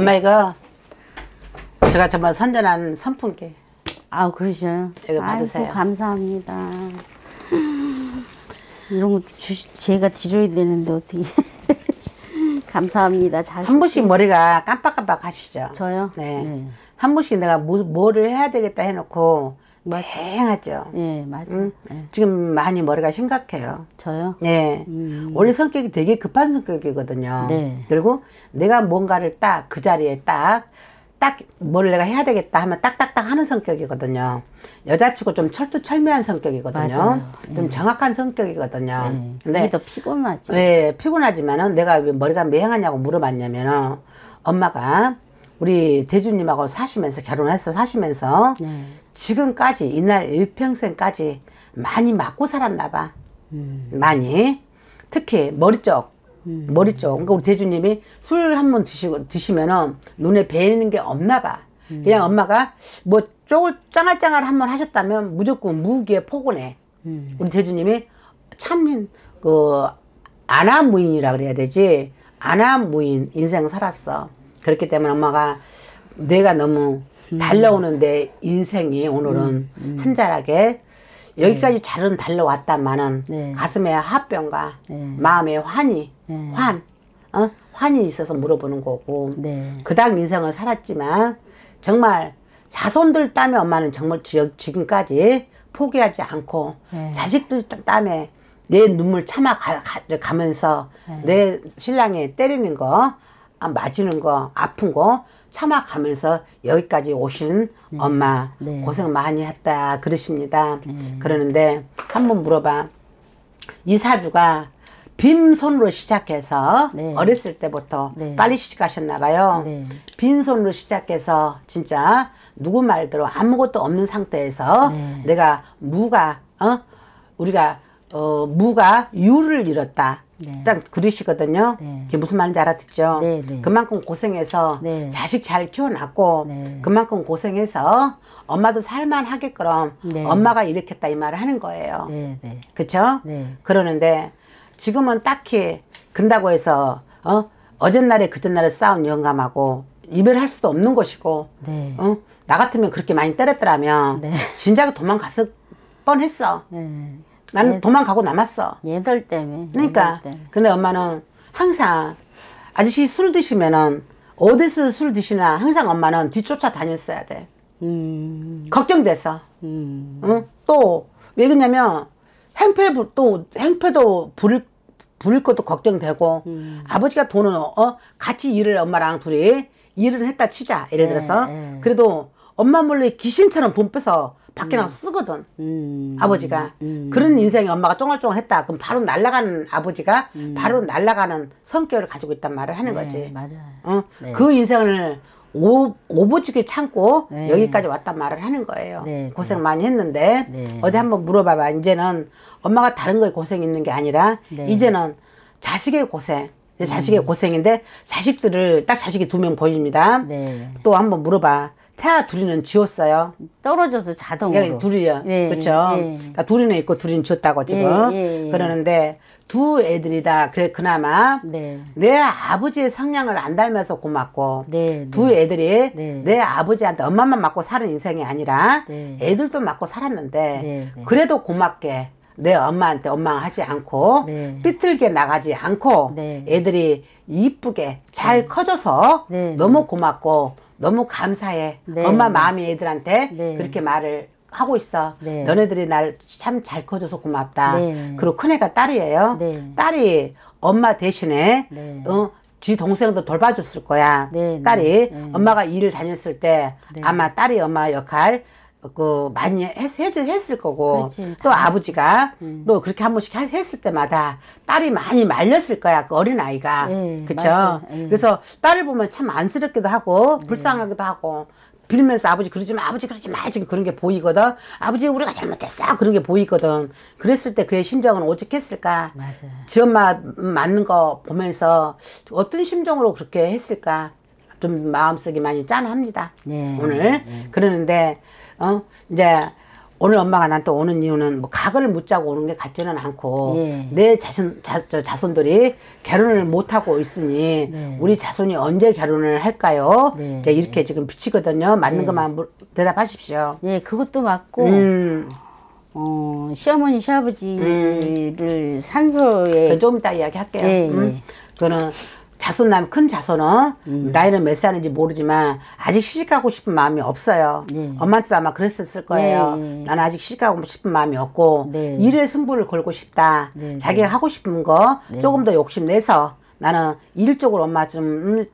엄마 이거 제가 정말 선전한 선풍기 아 그러셔요? 이거 받으세요. 아이고, 감사합니다. 이런 거 주, 시 제가 드려야 되는데 어떻게 감사합니다. 잘한 번씩 머리가 깜빡깜빡 하시죠. 저요? 네. 네. 한 번씩 내가 뭐, 뭐를 해야 되겠다 해놓고 맞아. 다양하죠. 예, 맞아. 음, 예. 지금 많이 머리가 심각해요. 저요? 예. 음. 원래 성격이 되게 급한 성격이거든요. 네. 그리고 내가 뭔가를 딱 그 자리에 딱, 딱 뭘 내가 해야 되겠다 하면 딱딱딱 하는 성격이거든요. 여자치고 좀 철두철미한 성격이거든요. 맞아요. 좀 예. 정확한 성격이거든요. 예. 근데 더 피곤하죠. 예, 피곤하지만은 내가 왜 머리가 맹하냐고 물어봤냐면은 엄마가 우리 대주님하고 사시면서 결혼해서 사시면서 네. 지금까지 이날 일평생까지 많이 맞고 살았나 봐. 음. 많이. 특히 머리 쪽. 음. 머리 쪽. 그러니까 우리 대주님이 술 한 번 드시고 드시면은 눈에 배는게 없나 봐. 음. 그냥 엄마가 뭐 쪽을 짱알짱알 한 번 하셨다면 무조건 무기에 포근해. 음. 우리 대주님이 참그 아나무인이라 그래야 되지. 아나무인 인생 살았어. 그렇기 때문에 엄마가 내가 너무 달려오는데 인생이 오늘은 음, 음. 한자락에 여기까지 잘은 네. 달려왔단만은 네. 가슴에 합병과 네. 마음의 환이 네. 환 어? 환이 있어서 물어보는 거고 네. 그닥 인생을 살았지만 정말 자손들 땀에 엄마는 정말 지금까지 포기하지 않고 네. 자식들 땀에 내 눈물 참아 가, 가 면서내 신랑이 때리는 거 아, 맞이는 거 아픈 거 참아가면서 여기까지 오신 네. 엄마 네. 고생 많이 했다 그러십니다. 네. 그러는데 한번 물어봐. 이 사주가 빈손으로 시작해서 네. 어렸을 때부터 네. 빨리 시집가셨나 봐요. 네. 빈손으로 시작해서 진짜 누구 말대로 아무것도 없는 상태에서 내가 무가 어 우리가 어 무가 유를 잃었다. 네. 딱 그릇이거든요. 네. 그게 무슨 말인지 알아듣죠? 네, 네. 그만큼 고생해서 네. 자식 잘 키워놨고 네. 그만큼 고생해서 엄마도 살만하게끔 네. 엄마가 일으켰다 이 말을 하는 거예요. 그렇죠? 그러는데 지금은 딱히 근다고 해서 어? 어젠날에 그전날에 싸운 영감하고 이별할 수도 없는 것이고 어? 나 같으면 그렇게 많이 때렸더라면 진작에 도망갔을 뻔했어. 나는 얘, 도망가고 남았어. 얘들 때문에. 그러니까. 얘들 때문에. 근데 엄마는 항상 아저씨 술 드시면은 어디서 술 드시나 항상 엄마는 뒤쫓아 다녔어야 돼. 음. 걱정돼서. 음. 응? 또, 왜 그러냐면, 행패, 또, 행패도 부를부를 것도 걱정되고, 음. 아버지가 돈은, 어, 같이 일을 엄마랑 둘이 일을 했다 치자. 예를 네, 들어서. 에, 네. 에. 그래도 엄마 몰래 귀신처럼 돈 빼서 밖에 나가서 음. 쓰거든. 음. 아버지가. 음. 그런 인생이 엄마가 쫑알쫑알했다 그럼 바로 날아가는 아버지가 바로 날아가는 성격을 가지고 있단 말을 하는 네, 거지. 맞아요. 어? 네. 그 인생을 오, 오부지게 참고 네. 여기까지 왔단 말을 하는 거예요. 네, 네. 고생 네. 많이 했는데 네. 어디 한번 물어봐봐. 이제는 엄마가 다른 거에 고생 있는 게 아니라 네. 이제는 자식의 고생. 자식의 고생인데 자식들을 딱 자식이 두 명 보입니다. 또 한번 물어봐. 태아 둘이는 지웠어요. 떨어져서 자동으로. 예, 둘이요. 예, 그렇죠. 예. 그러니까 둘이는 있고 둘이는 지었다고 지금. 예, 예, 예. 그러는데 두 애들이 다 그래 그나마 네. 내 아버지의 성향을 안 닮아서 고맙고 네, 두 네. 애들이 네. 내 아버지한테 엄마만 맞고 사는 인생이 아니라 네. 애들도 맞고 살았는데 네, 그래도 고맙게 내 엄마한테 원망하지 않고 삐뚤게 나가지 않고 애들이 이쁘게 잘 커져서 너무 고맙고 너무 감사해. 네. 엄마 네. 마음이 애들한테 네. 그렇게 말을 하고 있어. 네. 너네들이 날 참 잘 커줘서 고맙다. 네. 그리고 큰애가 딸이에요. 네. 딸이 엄마 대신에 어, 지 동생도 돌봐줬을 거야. 딸이 엄마가 일을 다녔을 때 아마 딸이 엄마 역할 그 많이 했, 했, 했을 거고 그렇지, 또 아버지가 음. 또 그렇게 한 번씩 했을 때마다 딸이 많이 말렸을 거야 그 어린 아이가 예, 그렇죠 그래서 딸을 보면 참 안쓰럽기도 하고 불쌍하기도 하고 빌면서 아버지 그러지 마 아버지 그러지 마 지금 그런 게 보이거든 아버지 우리가 잘못했어 그런 게 보이거든 그랬을 때 그의 심정은 오직했을까 맞아. 지 엄마 맞는 거 보면서 어떤 심정으로 그렇게 했을까 좀 마음속이 많이 짠합니다. 네. 오늘. 네. 그러는데, 어, 이제 오늘 엄마가 나한테 오는 이유는 뭐 각을 못자고 오는 게 같지는 않고 예. 내자손 자, 저 자손들이 결혼을 못 하고 있으니 네. 우리 자손이 언제 결혼을 할까요? 네. 이렇게 지금 붙이거든요. 맞는 네. 것만 대답하십시오. 네, 그것도 맞고 음. 어, 시어머니 시아버지를 음. 산소에 그 좀 이따 이야기할게요. 예, 예. 음. 그거는 자손 나면 큰 자손은 음. 나이는 몇 살인지 모르지만 아직 시집가고 싶은 마음이 없어요. 네. 엄마한테도 아마 그랬었을 거예요. 네. 나는 아직 시집가고 싶은 마음이 없고 네. 일에 승부를 걸고 싶다. 네. 자기가 네. 하고 싶은 거 조금 더 욕심내서 나는 일적으로 엄마 좀저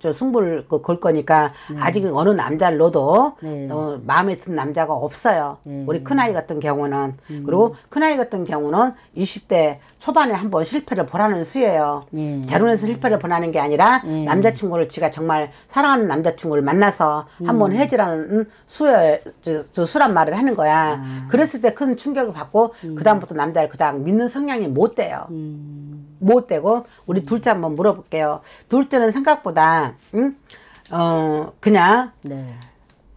음, 승부를 걸 거니까 네. 아직 어느 남자를 넣어도 네. 어, 마음에 든 남자가 없어요. 네. 우리 큰아이 같은 경우는 음. 그리고 큰아이 같은 경우는 20대 초반에 한번 실패를 보라는 수예요. 네. 결혼해서 실패를 보라는 게 아니라 네. 남자친구를 지가 정말 사랑하는 남자친구를 만나서 음. 한번 음. 해지라는 수여 저, 저 수란 말을 하는 거야. 아. 그랬을 때 큰 충격을 받고 음. 그다음부터 남자를 그다음 믿는 성향이 못 돼요. 못 되고 우리 음. 둘째 한번 물어볼게요. 둘째는 생각보다 음? 어 그냥 네.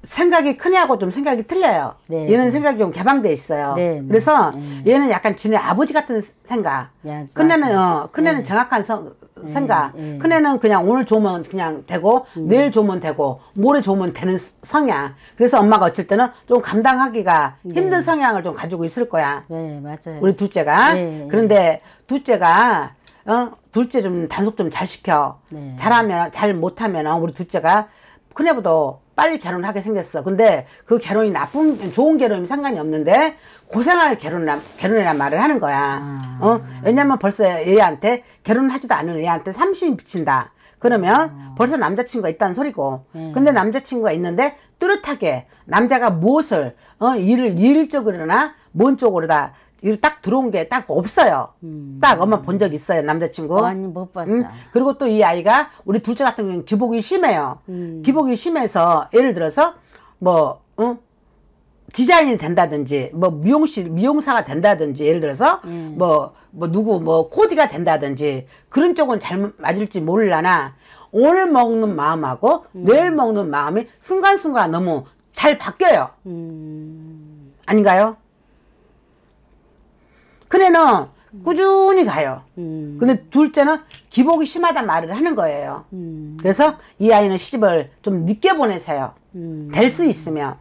생각이 크냐고좀 생각이 틀려요. 네. 얘는 네. 생각이 좀 개방돼 있어요. 네, 네. 그래서 네. 얘는 약간 지네 아버지 같은 생각. 야, 큰애는 어, 큰애는 네. 정확한 성, 생각. 큰애는 그냥 오늘 좋으면 그냥 되고 음. 내일 좋으면 되고 모레 좋으면 되는 성향. 그래서 엄마가 어쩔 때는 좀 감당하기가 힘든 성향을 좀 가지고 있을 거야. 네 맞아요. 우리 둘째가 그런데 둘째가 어 둘째 좀 단속 좀 잘 시켜. 잘하면 잘 못하면 우리 둘째가 큰애보다 빨리 결혼하게 생겼어. 근데 그 결혼이 나쁜 좋은 결혼이 상관이 없는데 고생할 결혼이란 결혼이란 말을 하는 거야. 음. 어? 왜냐면 벌써 얘한테 결혼하지도 않은 애한테 삼신이 비친다. 그러면 음. 벌써 남자친구가 있다는 소리고. 음. 근데 남자친구가 있는데 뚜렷하게 남자가 무엇을 어 일을 일적으로나 뭔 쪽으로다 딱 들어온 게 딱 없어요. 음. 딱 엄마 본 적 있어요 남자친구. 어, 아니 못 봤어. 응? 그리고 또 이 아이가 우리 둘째 같은 경우는 기복이 심해요. 음. 기복이 심해서 예를 들어서 뭐 응? 디자인이 된다든지 뭐 미용실 미용사가 된다든지 예를 들어서 뭐뭐 음. 뭐 누구 뭐 코디가 된다든지 그런 쪽은 잘 맞을지 몰라나 오늘 먹는 마음하고 음. 내일 먹는 마음이 순간순간 너무 잘 바뀌어요. 음. 아닌가요? 그래는 꾸준히 가요. 음. 근데 둘째는 기복이 심하다 말을 하는 거예요. 음. 그래서 이 아이는 시집을 좀 늦게 보내세요. 음. 될수 있으면.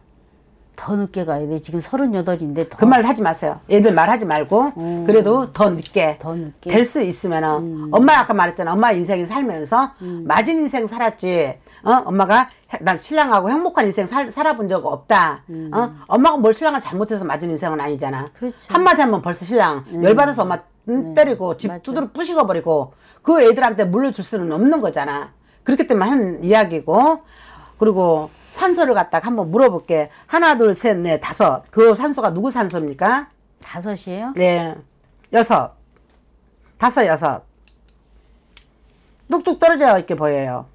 더 늦게 가야 돼. 지금 3 8인데그 말 하지 마세요. 애들 말하지 말고 음. 그래도 더 늦게, 더 늦게. 될 수 있으면 은 음. 엄마 아까 말했잖아. 엄마 인생을 살면서 음. 맞은 인생 살았지. 어? 엄마가 난 신랑하고 행복한 인생 살, 살아본 적 없다. 음. 어? 엄마가 뭘 신랑을 잘못해서 맞은 인생은 아니잖아. 그렇죠. 한마디 하면 벌써 신랑 음. 열받아서 엄마 네. 때리고 집 맞죠. 두드려 부시고 버리고 그 애들한테 물려줄 수는 없는 거잖아. 그렇기 때문에 하는 이야기고 그리고 산소를 갖다가 한번 물어볼게. 하나, 둘, 셋, 넷, 다섯. 그 산소가 누구 산소입니까? 다섯이에요? 네. 여섯. 다섯, 여섯. 뚝뚝 떨어져 이렇게 보여요.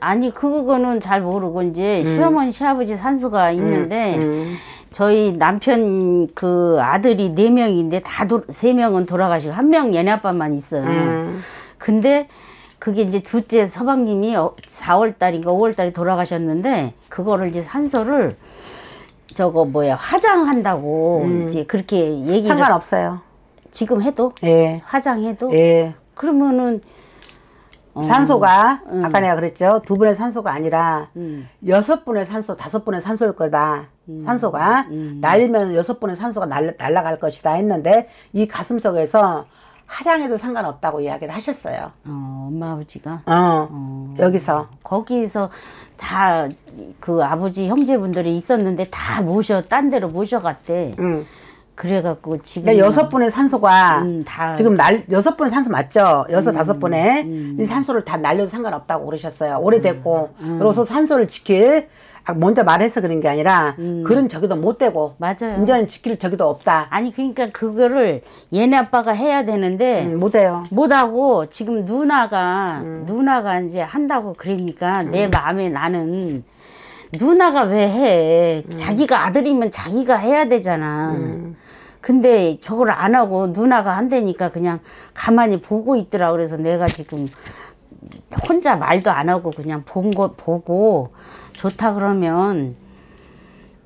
아니 그거는 잘 모르고 이제 음. 시어머니 시아버지 산소가 음, 있는데 음, 음. 저희 남편 그 아들이 네 명인데 다세 명은 돌아가시고 한 명 얘네 아빠만 있어요. 음. 근데 그게 이제 둘째 서방님이 4월 어, 달인가 5월 달에 돌아가셨는데 그거를 이제 산소를 저거 뭐야 화장한다고 음. 이제 그렇게 얘기 상관없어요. 지금 해도 예. 화장해도 예. 그러면은 어. 산소가 음. 아까 내가 그랬죠 두 분의 산소가 아니라 음. 여섯 분의 산소 다섯 분의 산소일 거다 음. 산소가 음. 날리면 여섯 분의 산소가 날, 날아갈 것이다 했는데 이 가슴속에서 하장해도 상관없다고 이야기를 하셨어요. 어, 엄마 아버지가 어, 어. 여기서 거기에서 다 그 아버지 형제분들이 있었는데 다 모셔 딴 데로 모셔갔대. 응. 그래갖고 지금 그 여섯 번의 산소가 음, 지금 날 여섯 번의 산소 맞죠? 여섯 음, 다섯 번의 음. 이 산소를 다 날려도 상관없다고 그러셨어요. 오래됐고 음, 음. 그래서 산소를 지킬 아, 먼저 말해서 그런 게 아니라 음. 그런 저기도 못 되고 맞아요. 이제는 지킬 저기도 없다. 아니 그러니까 그거를 얘네 아빠가 해야 되는데 음, 못 해요. 못 하고 지금 누나가 음. 누나가 이제 한다고 그러니까 내 마음에 나는 누나가 왜 해? 자기가 아들이면 자기가 해야 되잖아. 근데 저걸 안 하고 누나가 한다니까 그냥 가만히 보고 있더라 그래서 내가 지금 혼자 말도 안 하고 그냥 본 거 보고 좋다 그러면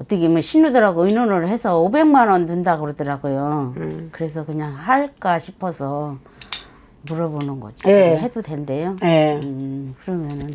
어떻게 뭐 신우들하고 의논을 해서 500만 원 든다 그러더라고요. 음. 그래서 그냥 할까 싶어서 물어보는 거죠 예. 해도 된대요. 예. 음, 그러면은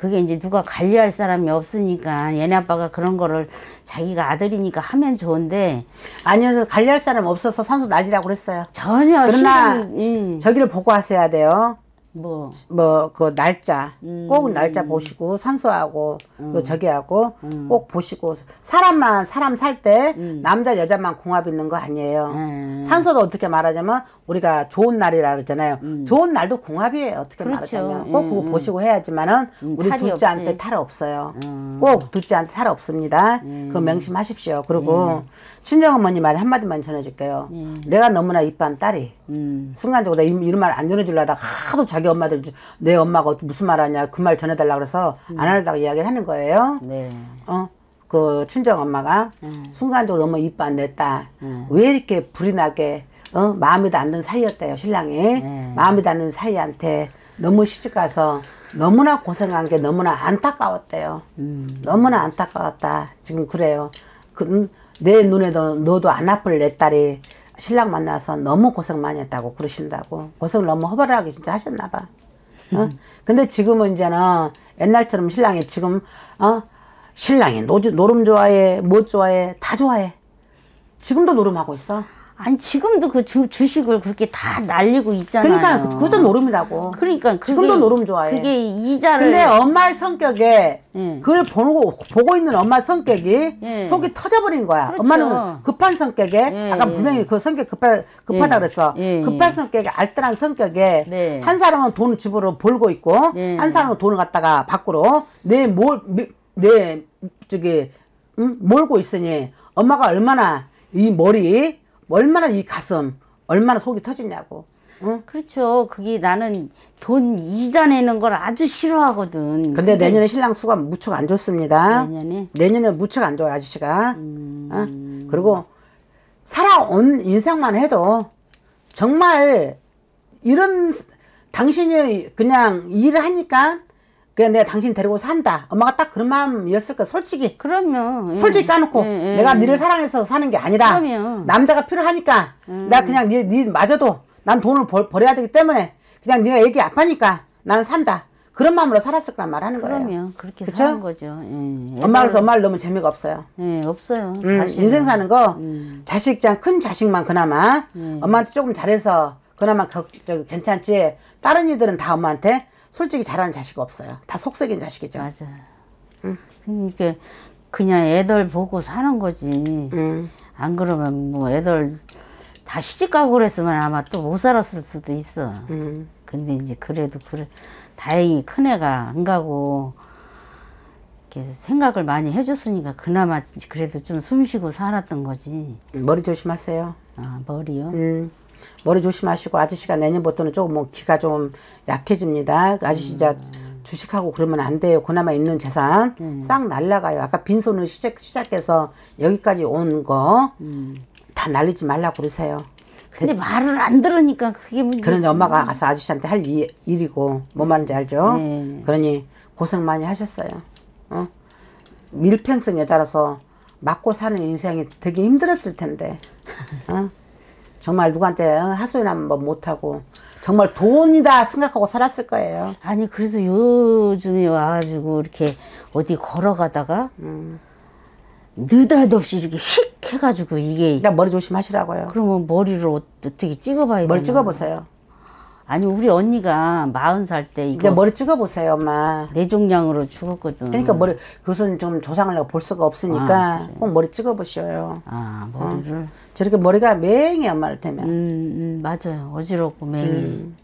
그게 이제 누가 관리할 사람이 없으니까 얘네 아빠가 그런 거를 자기가 아들이니까 하면 좋은데 아니어서 관리할 사람 없어서 산소 날리라고 그랬어요. 전혀 그러나 실은, 예. 저기를 보고 하셔야 돼요. 뭐 뭐 그 날짜 음. 꼭 날짜 보시고 산소하고 그 음. 그 저기하고 음. 꼭 보시고 사람만 사람 살때 음. 남자 여자만 궁합 있는 거 아니에요. 음. 산소를 어떻게 말하자면 우리가 좋은 날이라 그러잖아요. 음. 좋은 날도 공합이에요. 어떻게 그렇죠. 말하자면 음, 꼭 그거 음. 보시고 해야지만은 음, 우리 둘째한테 탈 없어요. 꼭 둘째한테 탈 없습니다. 그거 명심하십시오. 그리고 예. 친정 어머니 말 한마디만 전해줄게요. 예. 내가 너무나 이쁜 딸이 순간적으로 이런 말안 전해주려다가 하도 자기 엄마들 내 엄마가 무슨 말하냐 그 말 전해달라 그래서 안하려고 이야기를 하는 거예요. 네. 어. 그 친정 엄마가 음. 순간적으로 너무 이뻐 안냈다. 음. 왜 이렇게 불이 나게 어? 마음에 닿는 사이였대요 신랑이 네. 마음에 닿는 사이한테 너무 시집 가서 너무나 고생한 게 너무나 안타까웠대요 음. 너무나 안타까웠다 지금 그래요 그, 내 눈에도 너도 안 아플 내 딸이 신랑 만나서 너무 고생 많이 했다고 그러신다고 고생을 너무 허벌하게 진짜 하셨나 봐 어? 음. 근데 지금은 이제는 옛날처럼 신랑이 지금 어 신랑이 노, 노름 좋아해 뭐 좋아해 다 좋아해 지금도 노름하고 있어 아니 지금도 그 주, 식을 그렇게 다 날리고 있잖아요. 그러니까 그도 것 노름이라고. 그러니까 그게, 지금도 노름 좋아해. 그게 이자를. 근데 엄마의 성격에 예. 그걸 보고 보고 있는 엄마 성격이 예. 속이 터져버린 거야. 그렇죠. 엄마는 급한 성격에 예. 아까 분명히 그 성격 급하 급하다 예. 그랬어. 예. 급한 성격에 알뜰한 성격에 네. 한 사람은 돈을 집으로 벌고 있고 예. 한 사람은 돈을 갖다가 밖으로 내몰내 저기 음, 몰고 있으니 엄마가 얼마나 이 머리 얼마나 이 가슴 얼마나 속이 터지냐고 응? 그렇죠. 그게 나는 돈 이자 내는 걸 아주 싫어하거든. 근데, 근데 내년에 신랑 수가 무척 안 좋습니다. 내년에? 내년에 무척 안 좋아, 요 아저씨가. 음... 어? 그리고 살아온 인상만 해도 정말 이런 당신이 그냥 일을 하니까 그냥 내가 당신 데리고 산다. 엄마가 딱 그런 마음이었을 거야. 솔직히. 그러면. 예. 솔직히 까놓고 예, 예, 내가 너를 사랑해서 사는 게 아니라 그럼요. 남자가 필요하니까 내가 음. 그냥 니, 네 맞아도 난 돈을 벌, 벌어야 되기 때문에 그냥 네가 얘기 아파니까 나는 산다. 그런 마음으로 살았을 거란 말 하는 거예요. 그럼요. 그렇게 그쵸? 사는 거죠. 예, 엄마로서 엄마를 너무 재미가 없어요. 예, 없어요. 음, 인생 사는 거 음. 자식장 큰 자식만 그나마 예. 엄마한테 조금 잘해서 그나마 저, 저, 괜찮지 다른 이들은 다 엄마한테 솔직히 잘하는 자식 없어요. 다 속썩인 자식이죠. 맞아. 응. 그러니까 그냥 애들 보고 사는 거지. 응. 안 그러면 뭐 애들 다 시집 가고 그랬으면 아마 또 못 살았을 수도 있어. 응. 근데 이제 그래도 그래 다행히 큰 애가 안 가고 그래서 생각을 많이 해줬으니까 그나마 그래도 좀 숨쉬고 살았던 거지. 머리 조심하세요. 아 머리요? 음. 머리 조심하시고 아저씨가 내년부터는 조금 뭐 기가 좀 약해집니다. 아저씨 이제 주식하고 그러면 안 돼요. 그나마 있는 재산 음. 싹 날라가요. 아까 빈손을 시작, 시작해서 여기까지 온 거다 음. 날리지 말라고 그러세요. 근데 말을 안 들으니까 그게 문제. 그런데 엄마가 가서 아저씨한테 할 일, 일이고 뭐 말인지 알죠? 네. 그러니 고생 많이 하셨어요. 어? 밀평성 여자라서 맞고 사는 인생이 되게 힘들었을 텐데. 어? 정말 누구한테 하소연 한번 뭐 못 하고 정말 돈이다 생각하고 살았을 거예요. 아니 그래서 요즘에 와가지고 이렇게 어디 걸어가다가 음. 느닷없이 이렇게 휙 해가지고 이게 일단 머리 조심하시라고요. 그러면 머리를 어, 어떻게 찍어봐야 머리 찍어보세요. 아니 우리 언니가 마흔 살 때 이거 머리 찍어보세요 엄마 내종양으로 죽었거든 그러니까 머리 그것은 좀 조상을 내가 볼 수가 없으니까 아, 그래. 꼭 머리 찍어보셔요 아 머리를 어. 저렇게 머리가 맹이 엄마를 되면 음, 음, 맞아요 어지럽고 맹이 음.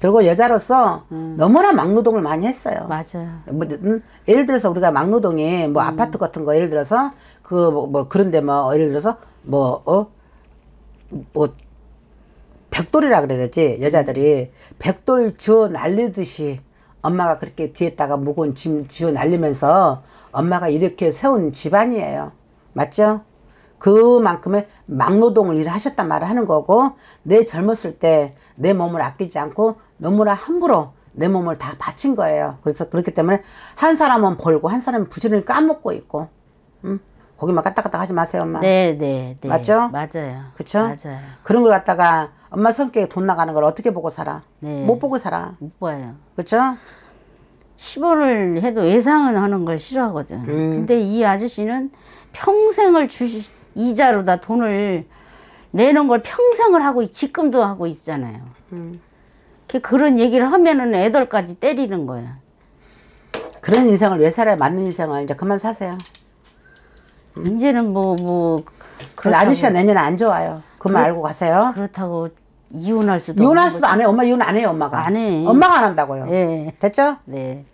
그리고 여자로서 음. 너무나 막노동을 많이 했어요. 맞아요. 뭐, 음, 예를 들어서 우리가 막노동이 뭐 음. 아파트 같은 거 예를 들어서 그뭐 뭐 그런데 뭐 예를 들어서 뭐 어뭐 뭐, 어? 뭐 백돌이라 그래야 되지 여자들이 백돌 지어 날리듯이 엄마가 그렇게 뒤에다가 무거운 짐 지어 날리면서 엄마가 이렇게 세운 집안이에요 맞죠? 그만큼의 막노동을 일하셨단 말을 하는 거고 내 젊었을 때 내 몸을 아끼지 않고 너무나 함부로 내 몸을 다 바친 거예요 그래서 그렇기 때문에 한 사람은 벌고 한 사람은 부지런히 까먹고 있고 음? 거기만 까딱까딱 하지 마세요 엄마 네네네 네, 네. 맞죠? 맞아요 그쵸? 맞아요 그런 걸 갖다가 엄마 성격에 돈 나가는 걸 어떻게 보고 살아? 네. 못 보고 살아. 못 봐요. 그렇죠? 시보를 해도 예상은 하는 걸 싫어하거든. 음. 근데 이 아저씨는 평생을 주시, 이자로다 돈을 내는 걸 평생을 하고 지금도 하고 있잖아요. 음. 그런 얘기를 하면은 애들까지 때리는 거야. 그런 인생을 왜 살아야 맞는 인생을 이제 그만 사세요. 음. 이제는 뭐 뭐. 그 아저씨가 내년에 안 좋아요. 그만 알고 가세요. 그렇다고 이혼할 수도 이혼할 수도 안 해. 엄마 이혼 안 해요, 엄마가. 안 해. 엄마가 안 한다고요. 예. 됐죠? 네.